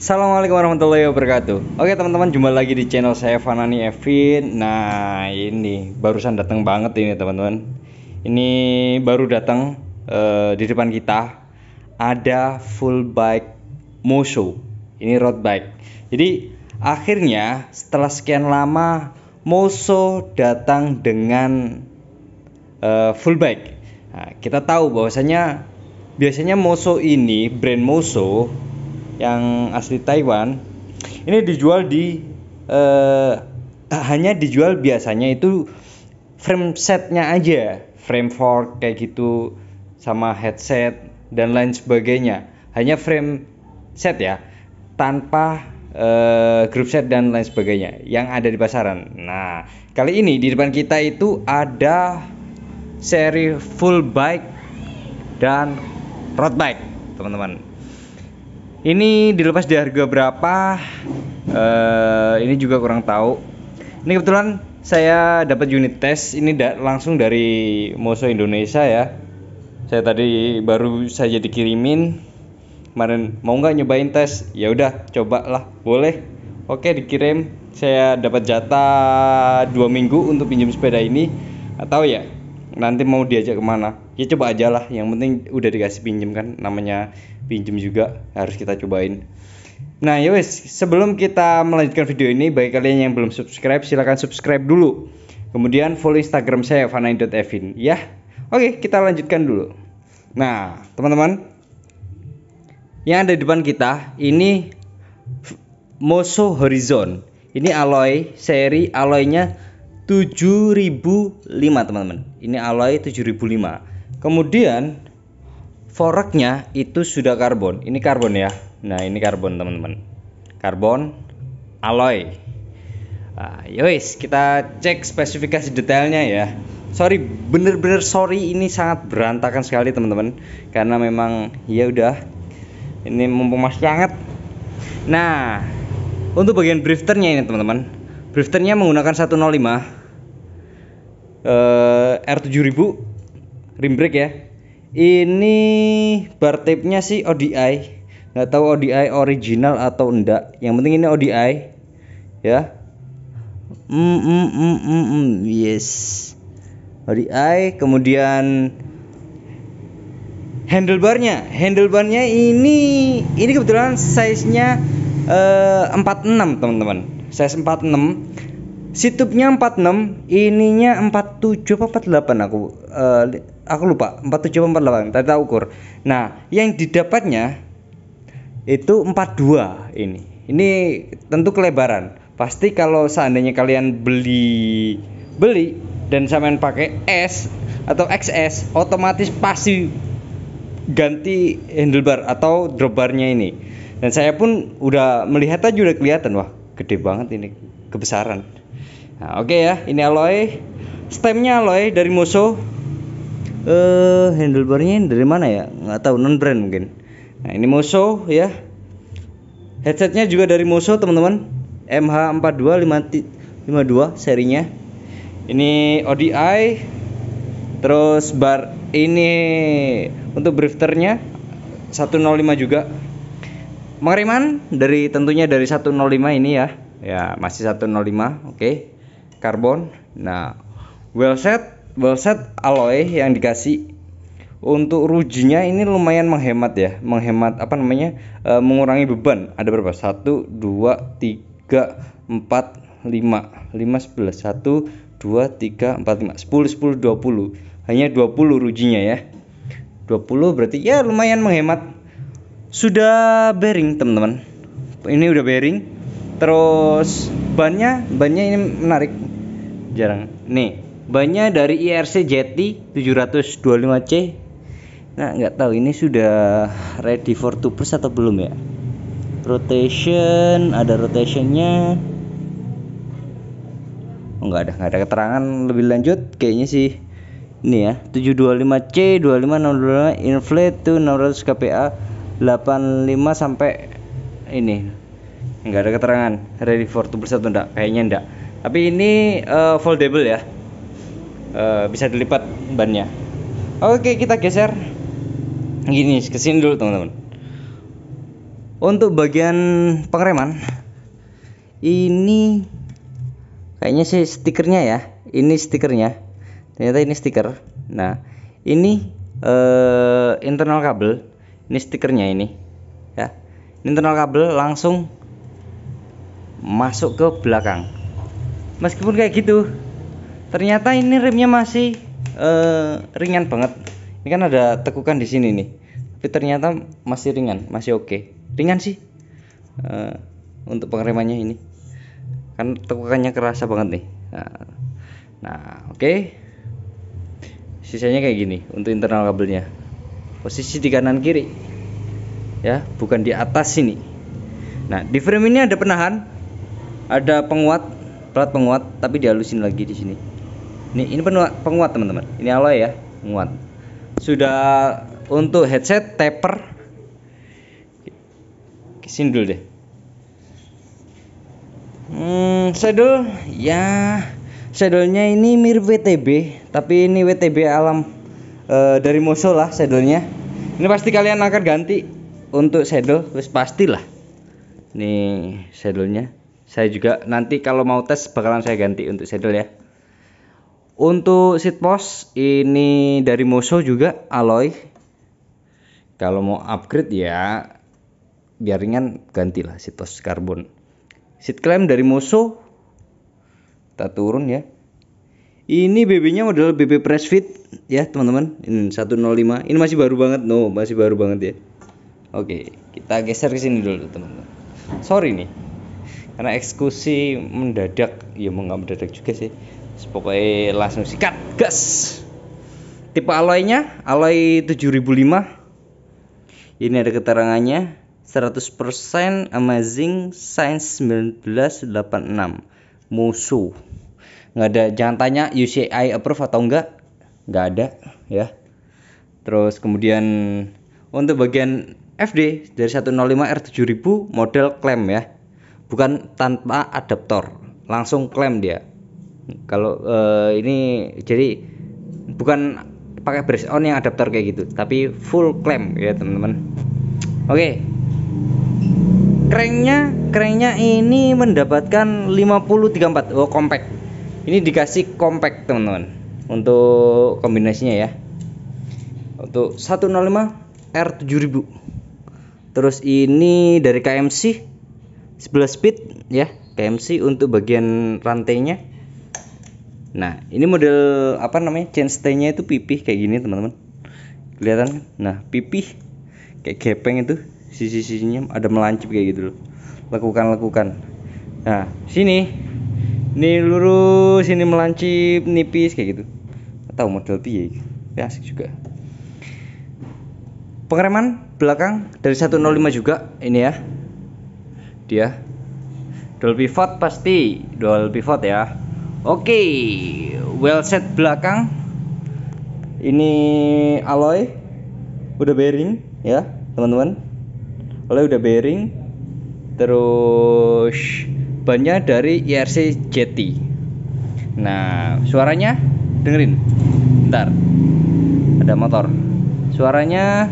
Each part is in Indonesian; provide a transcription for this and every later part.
Assalamualaikum warahmatullahi wabarakatuh Oke teman-teman jumpa lagi di channel saya Fanani Evin Nah ini barusan datang banget ini teman-teman Ini baru datang uh, di depan kita Ada full bike Moso Ini road bike Jadi akhirnya setelah sekian lama Moso datang dengan uh, full bike nah, Kita tahu bahwasanya Biasanya Moso ini brand Moso yang asli Taiwan ini dijual di eh, hanya dijual biasanya itu frame setnya aja frame fork kayak gitu sama headset dan lain sebagainya hanya frame set ya tanpa eh, group set dan lain sebagainya yang ada di pasaran nah kali ini di depan kita itu ada seri full bike dan road bike teman-teman ini dilepas di harga berapa? Uh, ini juga kurang tahu. Ini kebetulan saya dapat unit tes ini da langsung dari Moso Indonesia ya. Saya tadi baru saja dikirimin kemarin mau nggak nyobain tes? Ya udah, cobalah. Boleh. Oke, dikirim. Saya dapat jatah dua minggu untuk pinjam sepeda ini atau ya nanti mau diajak kemana ya coba aja lah yang penting udah dikasih pinjem kan namanya pinjem juga harus kita cobain Nah, yowes, ya sebelum kita melanjutkan video ini, bagi kalian yang belum subscribe, silahkan subscribe dulu. Kemudian follow Instagram saya @vanain.evin. ya. Oke, kita lanjutkan dulu. Nah, teman-teman, yang ada di depan kita ini Moso Horizon. Ini alloy seri alloynya 7005 teman-teman ini alloy 7005 kemudian foreknya itu sudah karbon ini karbon ya nah ini karbon teman-teman karbon alloy nah, yois ya kita cek spesifikasi detailnya ya sorry bener-bener sorry ini sangat berantakan sekali teman-teman karena memang ya udah ini mumpung masih hangat nah untuk bagian drifternya ini teman-teman drifternya menggunakan 105 Eh, uh, R7000 rim brake ya ini bar tape-nya sih ODI nggak tahu ODI original atau enggak yang penting ini ODI ya mm, mm, mm, mm, mm. yes ODI kemudian nya. handlebarnya nya ini ini kebetulan size nya uh, eh, 46 teman-teman size 46 situpnya 46 ininya 47 apa 48 aku uh, aku lupa 47 48 tak ukur nah yang didapatnya itu 42 ini ini tentu kelebaran pasti kalau seandainya kalian beli beli dan samain pakai S atau XS otomatis pasti ganti handlebar atau dropbarnya ini dan saya pun udah melihat aja udah kelihatan wah gede banget ini kebesaran Nah, oke okay ya, ini alloy. Stemnya alloy dari Moso. Eh, uh, handlebarnya dari mana ya? Nggak tahu, non brand mungkin. Nah, ini Moso ya. Headsetnya juga dari Moso, teman-teman. MH4252 serinya. Ini ODI. Terus bar ini untuk brifternya 105 juga. Mengeriman dari tentunya dari 105 ini ya. Ya, masih 105, oke. Okay karbon. Nah, well set, well set alloy yang dikasih untuk rujinya ini lumayan menghemat ya, menghemat apa namanya, e, mengurangi beban. Ada berapa? Satu, dua, tiga, empat, lima, lima sebelas, satu, dua, tiga, empat, lima, sepuluh, sepuluh, dua puluh. Hanya dua puluh rujinya ya. 20 berarti ya lumayan menghemat sudah bearing teman-teman ini udah bearing terus bannya bannya ini menarik jarang nih banyak dari IRC JT 725C nah nggak tahu ini sudah ready for two plus atau belum ya rotation ada rotationnya oh, nggak ada nggak ada keterangan lebih lanjut kayaknya sih ini ya 725C 2565 inflate to 600 kPa 85 sampai ini nggak ada keterangan ready for two plus atau enggak kayaknya enggak tapi ini uh, foldable ya uh, bisa dilipat bannya oke kita geser gini kesini dulu teman-teman untuk bagian pengereman ini kayaknya sih stikernya ya ini stikernya ternyata ini stiker nah ini uh, internal kabel ini stikernya ini ya internal kabel langsung masuk ke belakang meskipun kayak gitu ternyata ini remnya masih uh, ringan banget ini kan ada tekukan di sini nih tapi ternyata masih ringan masih oke okay. ringan sih uh, untuk pengeremannya ini kan tekukannya kerasa banget nih nah, nah oke okay. sisanya kayak gini untuk internal kabelnya posisi di kanan kiri ya bukan di atas sini nah di frame ini ada penahan ada penguat pelat penguat tapi dihalusin lagi di sini ini ini penguat penguat teman-teman ini alloy ya penguat sudah untuk headset taper kesini dulu deh hmm, sedul ya sedulnya ini mirip WTB tapi ini WTB alam e, dari Moso lah sedulnya ini pasti kalian akan ganti untuk sedul pasti lah. nih sedulnya saya juga nanti kalau mau tes bakalan saya ganti untuk saddle ya untuk seat post ini dari Moso juga alloy kalau mau upgrade ya biar ringan gantilah seat post karbon seat clamp dari Moso kita turun ya ini BB-nya model BB press fit ya teman-teman. Ini 105. Ini masih baru banget. No, masih baru banget ya. Oke, kita geser ke sini dulu teman-teman. Sorry nih karena eksekusi mendadak ya mau nggak mendadak juga sih pokoknya langsung sikat gas tipe alloynya alloy 7005 ini ada keterangannya 100% amazing science 1986 musuh nggak ada jangan tanya UCI approve atau enggak nggak ada ya terus kemudian untuk bagian FD dari 105 R7000 model klaim ya bukan tanpa adaptor langsung klaim dia kalau uh, ini jadi bukan pakai brace on yang adaptor kayak gitu tapi full klem ya teman-teman oke okay. kerennya kerennya ini mendapatkan 5034 oh compact ini dikasih compact teman-teman untuk kombinasinya ya untuk 105 R7000 terus ini dari KMC 11 speed ya KMC untuk bagian rantainya nah ini model apa namanya chainstay nya itu pipih kayak gini teman-teman kelihatan nah pipih kayak gepeng itu sisi-sisinya ada melancip kayak gitu loh lakukan lakukan nah sini ini lurus ini melancip nipis kayak gitu atau model piye ya asik juga pengereman belakang dari 105 juga ini ya dia ya. dual pivot pasti dual pivot ya oke well set belakang ini alloy udah bearing ya teman-teman alloy udah bearing terus bannya dari IRC JT nah suaranya dengerin ntar ada motor suaranya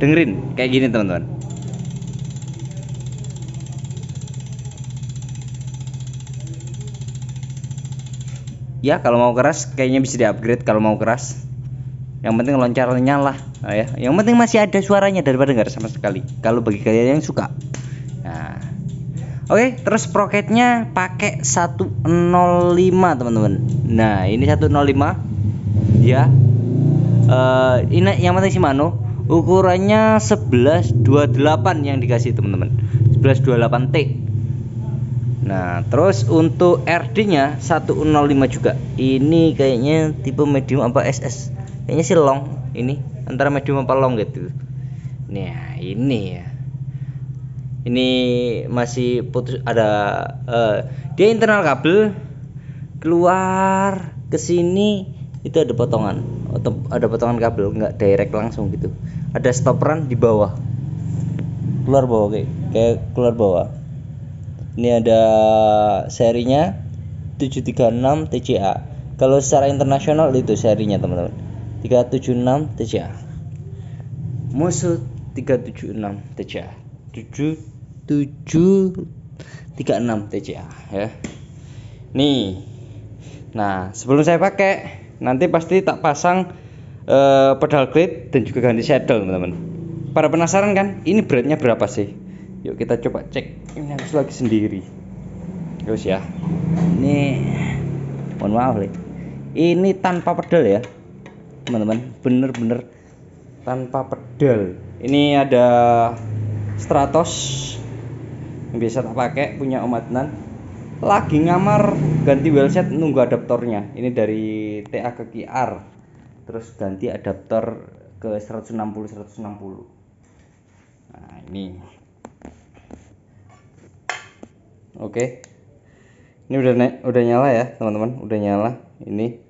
dengerin kayak gini teman-teman ya kalau mau keras kayaknya bisa diupgrade kalau mau keras yang penting loncarnya lah nah, ya yang penting masih ada suaranya daripada nggak sama sekali kalau bagi kalian yang suka nah oke okay, terus proketnya pakai 105 teman-teman nah ini 105 ya uh, ini yang penting Shimano ukurannya 1128 yang dikasih teman-teman 1128T Nah, terus untuk RD-nya 105 juga. Ini kayaknya tipe medium apa SS. Kayaknya sih long ini, antara medium apa long gitu. Nah, ini ya. Ini masih putus ada uh, dia internal kabel keluar ke sini itu ada potongan atau ada potongan kabel enggak direct langsung gitu ada stopperan di bawah keluar bawah kayak, kayak keluar bawah ini ada serinya 736 TCA. Kalau secara internasional itu serinya teman-teman. 376 TCA. Musuh 376 TCA. 7736 TCA ya. Nih. Nah, sebelum saya pakai nanti pasti tak pasang uh, pedal klip dan juga ganti saddle, teman-teman. Para penasaran kan ini beratnya berapa sih? yuk kita coba cek ini harus lagi sendiri terus ya ini mohon maaf nih ini tanpa pedal ya teman-teman bener-bener tanpa pedal ini ada Stratos yang biasa tak pakai punya Om Adnan lagi ngamar ganti wheelset nunggu adaptornya ini dari TA ke QR terus ganti adaptor ke 160 160 nah ini oke ini udah udah nyala ya teman-teman udah nyala ini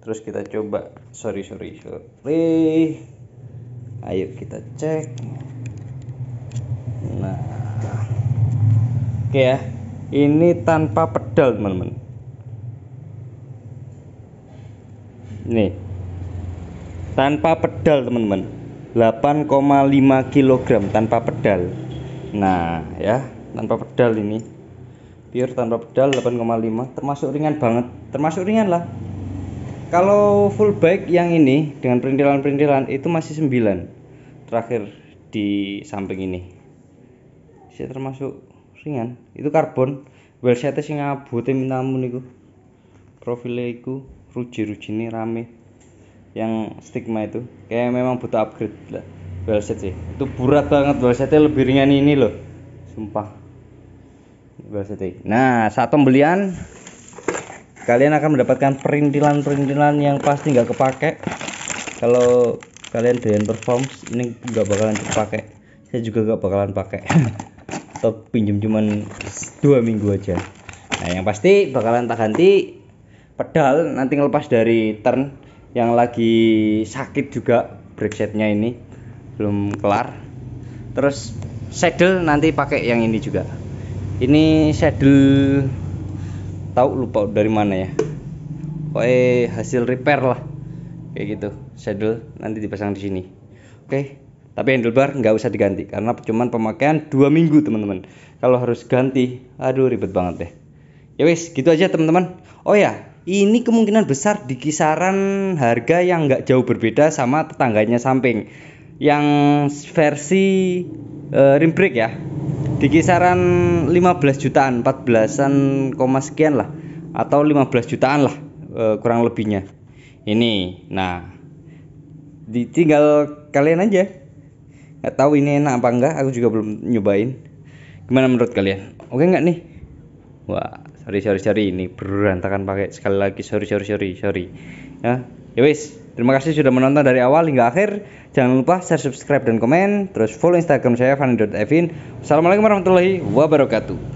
terus kita coba sorry sorry sorry ayo kita cek nah oke ya ini tanpa pedal teman-teman nih tanpa pedal teman-teman 8,5 kg tanpa pedal nah ya tanpa pedal ini pure tanpa pedal 8,5 termasuk ringan banget termasuk ringan lah kalau full bike yang ini dengan perintilan-perintilan itu masih 9 terakhir di samping ini saya termasuk ringan itu karbon well set sing ngabote minta ampun itu profilnya itu ruji ini rame yang stigma itu kayak memang butuh upgrade lah well set sih itu burat banget well setnya lebih ringan ini loh sumpah Velocity. Nah, saat pembelian kalian akan mendapatkan perintilan-perintilan yang pasti nggak kepake. Kalau kalian doyan performs, ini nggak bakalan kepake. Saya juga nggak bakalan pakai. Atau pinjam cuman dua minggu aja. Nah, yang pasti bakalan tak ganti pedal nanti ngelepas dari turn yang lagi sakit juga brakesetnya ini belum kelar terus saddle nanti pakai yang ini juga ini saddle tahu lupa dari mana ya oke hasil repair lah kayak gitu saddle nanti dipasang di sini oke tapi handlebar nggak usah diganti karena cuman pemakaian dua minggu teman-teman kalau harus ganti aduh ribet banget deh ya wis, gitu aja teman-teman oh ya ini kemungkinan besar di kisaran harga yang nggak jauh berbeda sama tetangganya samping yang versi uh, rim brake ya di kisaran 15 jutaan 14-an koma sekian lah atau 15 jutaan lah eh, kurang lebihnya ini nah tinggal kalian aja nggak tahu ini enak apa enggak aku juga belum nyobain gimana menurut kalian oke nggak nih wah sorry sorry sorry ini berantakan pakai sekali lagi sorry sorry sorry sorry ya ya wis Terima kasih sudah menonton dari awal hingga akhir. Jangan lupa share, subscribe, dan komen. Terus follow Instagram saya, Fanny.Evin. Assalamualaikum warahmatullahi wabarakatuh.